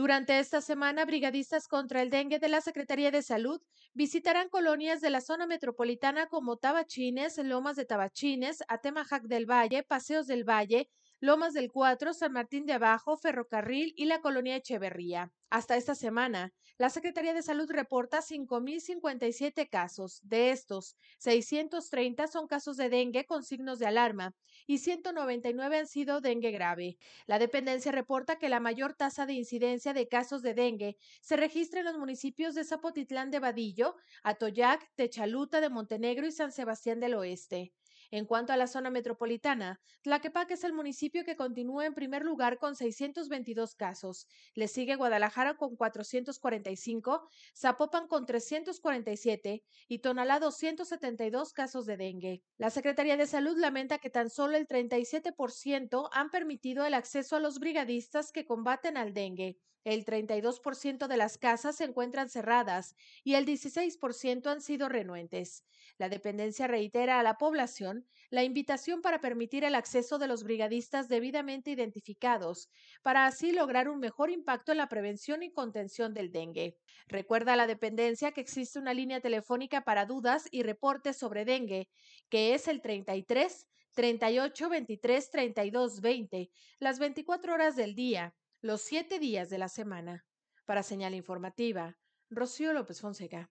Durante esta semana, brigadistas contra el dengue de la Secretaría de Salud visitarán colonias de la zona metropolitana como Tabachines, Lomas de Tabachines, Atemajac del Valle, Paseos del Valle, Lomas del 4, San Martín de Abajo, Ferrocarril y la colonia Echeverría. Hasta esta semana, la Secretaría de Salud reporta 5.057 casos. De estos, 630 son casos de dengue con signos de alarma y 199 han sido dengue grave. La dependencia reporta que la mayor tasa de incidencia de casos de dengue se registra en los municipios de Zapotitlán de Vadillo, Atoyac, Techaluta de Montenegro y San Sebastián del Oeste. En cuanto a la zona metropolitana, Tlaquepaque es el municipio que continúa en primer lugar con 622 casos. Le sigue Guadalajara con 445, Zapopan con 347 y Tonalá 272 casos de dengue. La Secretaría de Salud lamenta que tan solo el 37% han permitido el acceso a los brigadistas que combaten al dengue. El 32% de las casas se encuentran cerradas y el 16% han sido renuentes. La dependencia reitera a la población la invitación para permitir el acceso de los brigadistas debidamente identificados, para así lograr un mejor impacto en la prevención y contención del dengue. Recuerda a la dependencia que existe una línea telefónica para dudas y reportes sobre dengue, que es el 33 38 23 32 20, las 24 horas del día, los siete días de la semana. Para señal informativa, Rocío López Fonseca.